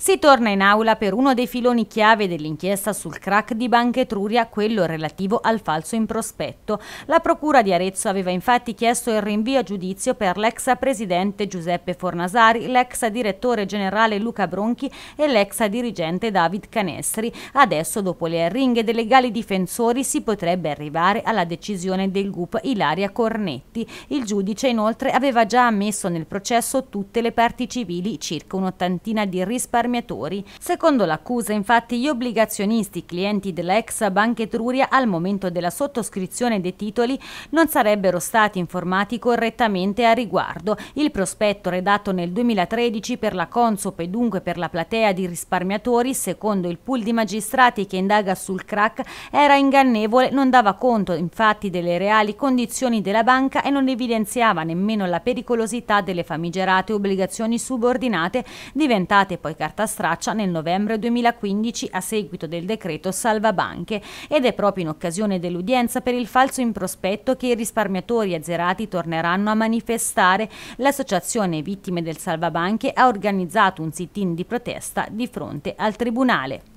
Si torna in aula per uno dei filoni chiave dell'inchiesta sul crack di Banca Etruria, quello relativo al falso in prospetto. La Procura di Arezzo aveva infatti chiesto il rinvio a giudizio per l'ex presidente Giuseppe Fornasari, l'ex direttore generale Luca Bronchi e l'ex dirigente David Canestri. Adesso, dopo le arringhe dei legali difensori, si potrebbe arrivare alla decisione del GUP Ilaria Cornetti. Il giudice inoltre aveva già ammesso nel processo tutte le parti civili, circa un'ottantina di risparmiatori risparmiatori. Secondo l'accusa, infatti, gli obbligazionisti clienti dell'ex Banca Etruria al momento della sottoscrizione dei titoli non sarebbero stati informati correttamente a riguardo. Il prospetto redatto nel 2013 per la Consop e dunque per la platea di risparmiatori, secondo il pool di magistrati che indaga sul crack, era ingannevole, non dava conto infatti delle reali condizioni della banca e non evidenziava nemmeno la pericolosità delle famigerate obbligazioni subordinate diventate poi cartellate Roberta Straccia nel novembre 2015 a seguito del decreto Salva Banche ed è proprio in occasione dell'udienza per il falso in prospetto che i risparmiatori azzerati torneranno a manifestare. L'associazione Vittime del Salva Banche ha organizzato un sit-in di protesta di fronte al Tribunale.